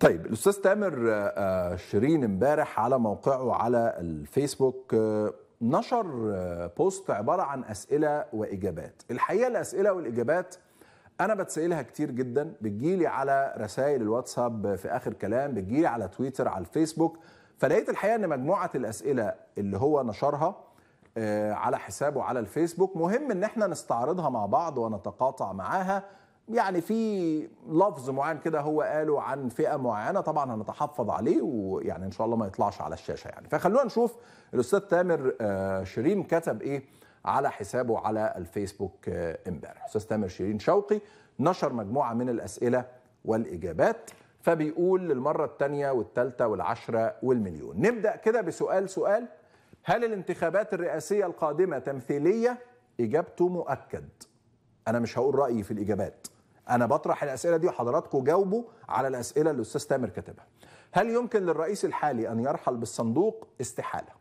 طيب الاستاذ تامر آه، آه، شيرين امبارح على موقعه على الفيسبوك آه، نشر بوست عباره عن اسئله واجابات الحقيقه الاسئله والاجابات انا بتسالها كتير جدا بتجيلي على رسائل الواتساب في اخر كلام بتجيلي على تويتر على الفيسبوك فلقيت الحقيقه ان مجموعه الاسئله اللي هو نشرها على حسابه على الفيسبوك مهم ان احنا نستعرضها مع بعض ونتقاطع معاها يعني في لفظ معين كده هو قاله عن فئه معينه طبعا هنتحفظ عليه ويعني ان شاء الله ما يطلعش على الشاشه يعني فخلونا نشوف الاستاذ تامر آه، شيرين كتب ايه على حسابه على الفيسبوك آه، امبارح استاذ تامر شيرين شوقي نشر مجموعه من الاسئله والاجابات فبيقول للمره الثانيه والثالثه والعشره والمليون نبدا كده بسؤال سؤال هل الانتخابات الرئاسيه القادمه تمثيليه اجابته مؤكد انا مش هقول رايي في الاجابات انا بطرح الاسئله دي وحضراتكم جاوبوا على الاسئله اللي الاستاذ تامر كاتبها هل يمكن للرئيس الحالي ان يرحل بالصندوق استحاله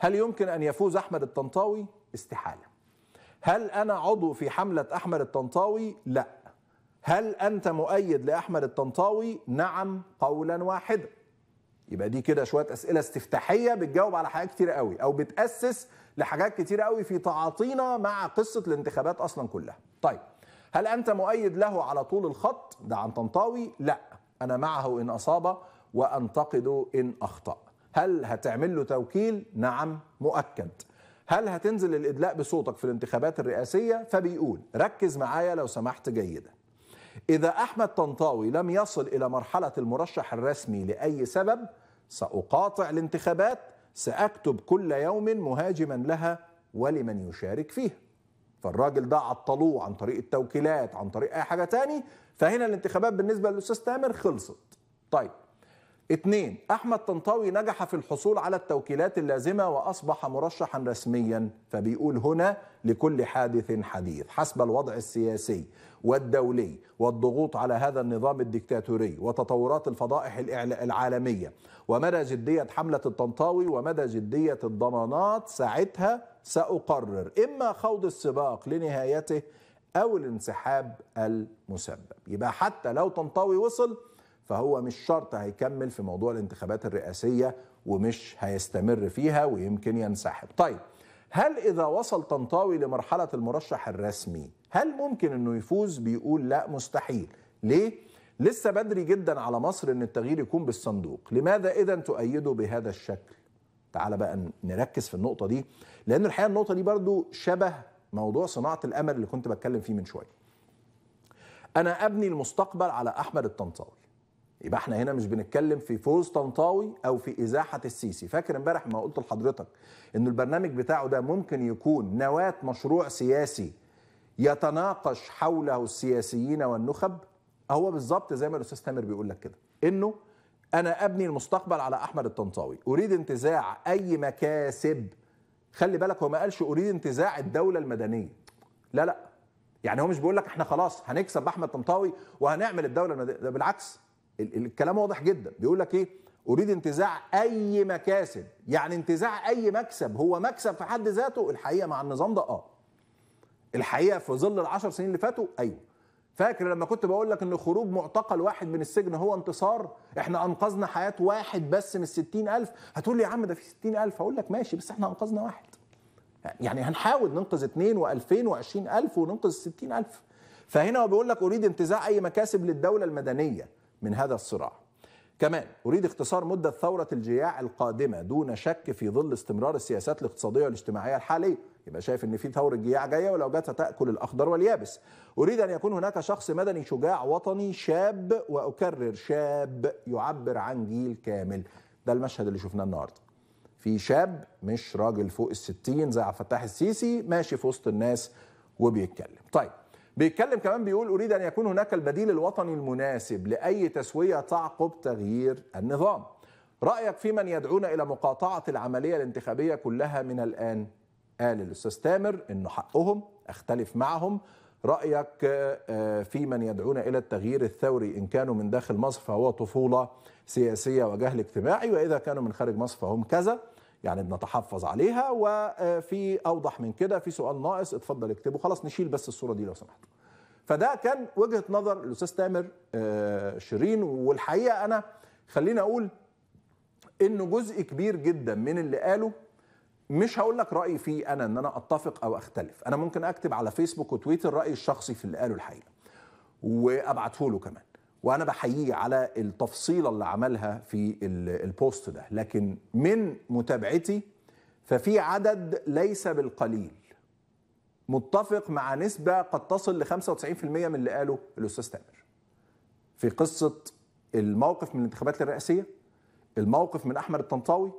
هل يمكن ان يفوز احمد الطنطاوي استحاله هل انا عضو في حمله احمد الطنطاوي لا هل انت مؤيد لاحمد الطنطاوي نعم قولا واحدا يبقى دي كده شويه اسئله استفتاحيه بتجاوب على حاجات كتيره قوي او بتاسس لحاجات كتيره قوي في تعاطينا مع قصه الانتخابات اصلا كلها طيب هل أنت مؤيد له على طول الخط ده عن طنطاوي لا أنا معه إن أصاب وأنتقده إن أخطأ هل هتعمل له توكيل نعم مؤكد هل هتنزل الإدلاء بصوتك في الانتخابات الرئاسية فبيقول ركز معايا لو سمحت جيدا إذا أحمد طنطاوي لم يصل إلى مرحلة المرشح الرسمي لأي سبب سأقاطع الانتخابات سأكتب كل يوم مهاجما لها ولمن يشارك فيها فالراجل ده عطلوه عن طريق التوكيلات عن طريق اي حاجه تاني فهنا الانتخابات بالنسبه للاستاذ تامر خلصت طيب اثنين احمد طنطاوي نجح في الحصول على التوكيلات اللازمه واصبح مرشحا رسميا فبيقول هنا لكل حادث حديث حسب الوضع السياسي والدولي والضغوط على هذا النظام الدكتاتوري وتطورات الفضائح العالميه ومدى جديه حمله الطنطاوي ومدى جديه الضمانات ساعتها سأقرر إما خوض السباق لنهايته أو الانسحاب المسبب يبقى حتى لو طنطاوي وصل فهو مش شرط هيكمل في موضوع الانتخابات الرئاسية ومش هيستمر فيها ويمكن ينسحب طيب هل إذا وصل طنطاوي لمرحلة المرشح الرسمي هل ممكن أنه يفوز بيقول لا مستحيل ليه؟ لسه بدري جدا على مصر أن التغيير يكون بالصندوق لماذا إذا تؤيده بهذا الشكل؟ تعال بقى نركز في النقطة دي لأن الحقيقة النقطة دي برضو شبه موضوع صناعة الأمل اللي كنت بتكلم فيه من شوية أنا أبني المستقبل على أحمد الطنطاوي يبقى احنا هنا مش بنتكلم في فوز طنطاوي او في ازاحه السيسي فاكر امبارح ما قلت لحضرتك ان البرنامج بتاعه ده ممكن يكون نواه مشروع سياسي يتناقش حوله السياسيين والنخب هو بالظبط زي ما الاستاذ تامر بيقول لك كده انه انا ابني المستقبل على احمد الطنطاوي اريد انتزاع اي مكاسب خلي بالك هو ما قالش اريد انتزاع الدوله المدنيه لا لا يعني هو مش بيقول لك احنا خلاص هنكسب احمد طنطاوي وهنعمل الدوله المدنيه ده بالعكس الكلام واضح جدا بيقول لك ايه اريد انتزاع اي مكاسب يعني انتزاع اي مكسب هو مكسب في حد ذاته الحقيقه مع النظام ده اه الحقيقه في ظل العشر سنين اللي فاتوا ايوه فاكر لما كنت بقول لك ان خروج معتقل واحد من السجن هو انتصار احنا انقذنا حياه واحد بس من 60000 هتقول لي يا عم ده في 60000 هقول لك ماشي بس احنا انقذنا واحد يعني هنحاول ننقذ 2 و2000 و20000 وننقذ 60000 فهنا هو بيقول لك اريد انتزاع اي مكاسب للدوله المدنيه من هذا الصراع كمان أريد اختصار مدة ثورة الجياع القادمة دون شك في ظل استمرار السياسات الاقتصادية والاجتماعية الحالية يبقى شايف ان في ثوره جياع جايه ولو جت تاكل الاخضر واليابس اريد ان يكون هناك شخص مدني شجاع وطني شاب واكرر شاب يعبر عن جيل كامل ده المشهد اللي شفناه النهارده في شاب مش راجل فوق الستين زي عبد الفتاح السيسي ماشي في وسط الناس وبيتكلم طيب بيتكلم كمان بيقول اريد ان يكون هناك البديل الوطني المناسب لاي تسويه تعقب تغيير النظام رايك في من يدعون الى مقاطعه العمليه الانتخابيه كلها من الان قال الاستاذ تامر انه حقهم اختلف معهم رايك آه، في من يدعون الى التغيير الثوري ان كانوا من داخل مصر فهو طفوله سياسيه وجهل اجتماعي واذا كانوا من خارج مصر فهم كذا يعني بنتحفظ عليها وفي آه، اوضح من كده في سؤال ناقص اتفضل اكتبه خلاص نشيل بس الصوره دي لو سمحت فده كان وجهه نظر الاستاذ تامر آه، شيرين والحقيقه انا خليني اقول انه جزء كبير جدا من اللي قاله مش هقول لك رايي فيه انا ان انا اتفق او اختلف انا ممكن اكتب على فيسبوك وتويتر رايي الشخصي في اللي قاله الحقيقه وابعته له كمان وانا بحييه على التفصيله اللي عملها في البوست ده لكن من متابعتي ففي عدد ليس بالقليل متفق مع نسبه قد تصل ل 95% من اللي قاله الاستاذ تامر في قصه الموقف من الانتخابات الرئاسيه الموقف من احمد الطنطاوي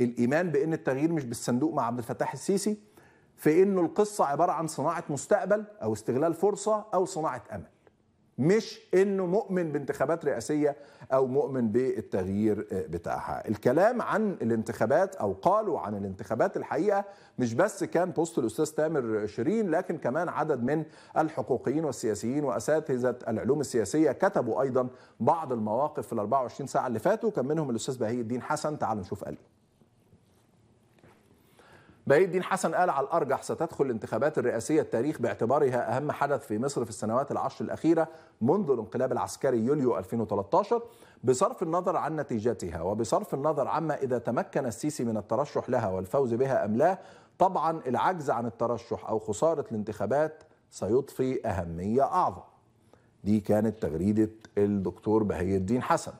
الايمان بان التغيير مش بالصندوق مع عبد الفتاح السيسي في انه القصه عباره عن صناعه مستقبل او استغلال فرصه او صناعه امل مش انه مؤمن بانتخابات رئاسيه او مؤمن بالتغيير آه، بتاعها الكلام عن الانتخابات او قالوا عن الانتخابات الحقيقه مش بس كان بوست الاستاذ تامر شيرين لكن كمان عدد من الحقوقيين والسياسيين واساتذه العلوم السياسيه كتبوا ايضا بعض المواقف في ال 24 ساعه اللي فاتوا كان منهم الاستاذ بهي الدين حسن تعالوا نشوف قال بهي الدين حسن قال على الأرجح ستدخل الانتخابات الرئاسية التاريخ باعتبارها أهم حدث في مصر في السنوات العشر الأخيرة منذ الانقلاب العسكري يوليو 2013 بصرف النظر عن نتيجتها وبصرف النظر عما إذا تمكن السيسي من الترشح لها والفوز بها أم لا طبعا العجز عن الترشح أو خسارة الانتخابات سيضفي أهمية أعظم دي كانت تغريدة الدكتور بهي الدين حسن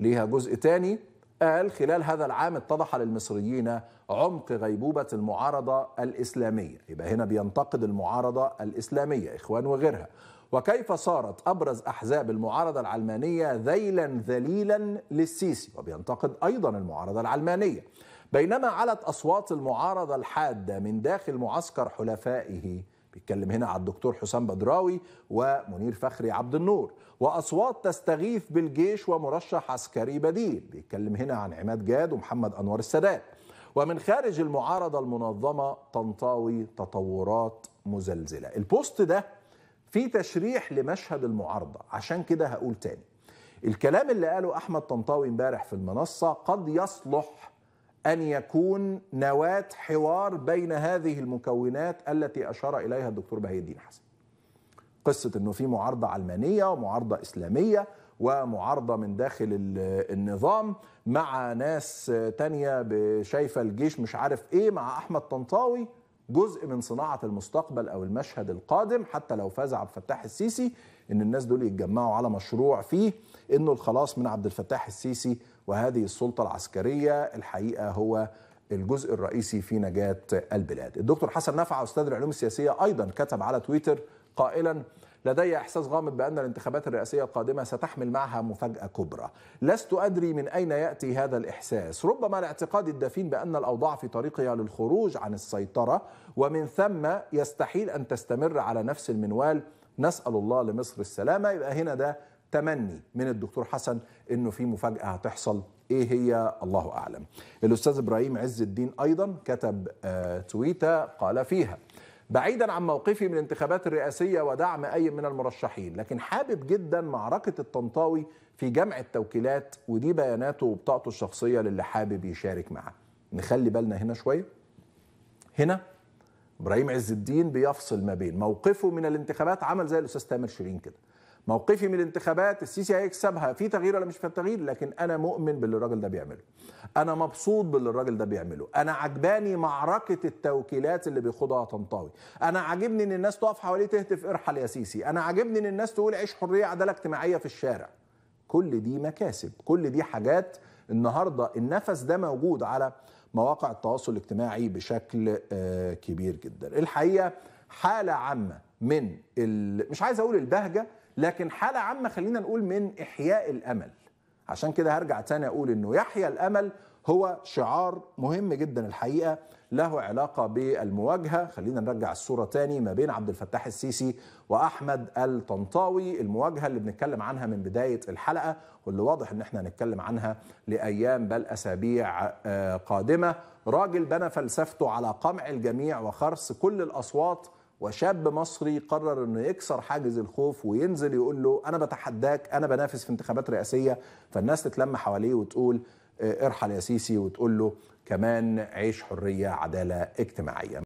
ليها جزء تاني قال خلال هذا العام اتضح للمصريين عمق غيبوبة المعارضة الإسلامية يبقى هنا بينتقد المعارضة الإسلامية إخوان وغيرها وكيف صارت أبرز أحزاب المعارضة العلمانية ذيلا ذليلا للسيسي وبينتقد أيضا المعارضة العلمانية بينما علت أصوات المعارضة الحادة من داخل معسكر حلفائه بيتكلم هنا على الدكتور حسام بدراوي ومنير فخري عبد النور واصوات تستغيث بالجيش ومرشح عسكري بديل بيتكلم هنا عن عماد جاد ومحمد انور السادات ومن خارج المعارضه المنظمه تنطاوي تطورات مزلزله البوست ده في تشريح لمشهد المعارضه عشان كده هقول تاني الكلام اللي قاله احمد طنطاوي امبارح في المنصه قد يصلح ان يكون نواه حوار بين هذه المكونات التي اشار اليها الدكتور بهي الدين حسن. قصه انه في معارضه علمانيه ومعارضه اسلاميه ومعارضه من داخل النظام مع ناس تانية شايفه الجيش مش عارف ايه مع احمد طنطاوي جزء من صناعه المستقبل او المشهد القادم حتى لو فاز عبد الفتاح السيسي ان الناس دول يتجمعوا على مشروع فيه انه الخلاص من عبد الفتاح السيسي وهذه السلطة العسكرية الحقيقة هو الجزء الرئيسي في نجاة البلاد الدكتور حسن نفع أستاذ العلوم السياسية أيضا كتب على تويتر قائلا لدي إحساس غامض بأن الانتخابات الرئاسية القادمة ستحمل معها مفاجأة كبرى لست أدري من أين يأتي هذا الإحساس ربما الاعتقاد الدفين بأن الأوضاع في طريقها للخروج عن السيطرة ومن ثم يستحيل أن تستمر على نفس المنوال نسأل الله لمصر السلامة يبقى هنا ده تمني من الدكتور حسن انه في مفاجاه هتحصل ايه هي الله اعلم الاستاذ ابراهيم عز الدين ايضا كتب آه، تويته قال فيها بعيدا عن موقفي من الانتخابات الرئاسيه ودعم اي من المرشحين لكن حابب جدا معركه الطنطاوي في جمع التوكيلات ودي بياناته وبطاقته الشخصيه للي حابب يشارك معاه نخلي بالنا هنا شويه هنا ابراهيم عز الدين بيفصل ما بين موقفه من الانتخابات عمل زي الاستاذ تامر شيرين كده موقفي من الانتخابات السيسي هيكسبها في تغيير ولا مش في تغيير لكن انا مؤمن باللي الراجل ده بيعمله انا مبسوط باللي الراجل ده بيعمله انا عجباني معركه التوكيلات اللي بيخوضها طنطاوي انا عاجبني ان الناس تقف حواليه تهتف ارحل يا سيسي انا عاجبني ان الناس تقول عيش حريه عداله اجتماعيه في الشارع كل دي مكاسب كل دي حاجات النهارده النفس ده موجود على مواقع التواصل الاجتماعي بشكل آه، كبير جدا الحقيقه حاله عامه من ال... مش عايز اقول البهجه لكن حالة عامة خلينا نقول من إحياء الأمل عشان كده هرجع تاني أقول إنه يحيى الأمل هو شعار مهم جدا الحقيقة له علاقة بالمواجهة خلينا نرجع الصورة تاني ما بين عبد الفتاح السيسي وأحمد الطنطاوي المواجهة اللي بنتكلم عنها من بداية الحلقة واللي واضح ان احنا هنتكلم عنها لأيام بل أسابيع آه، قادمة راجل بنى فلسفته على قمع الجميع وخرس كل الأصوات وشاب مصري قرر انه يكسر حاجز الخوف وينزل يقول له انا بتحداك انا بنافس في انتخابات رئاسيه فالناس تتلم حواليه وتقول آه، ارحل يا سيسي وتقول له كمان عيش حريه عداله اجتماعيه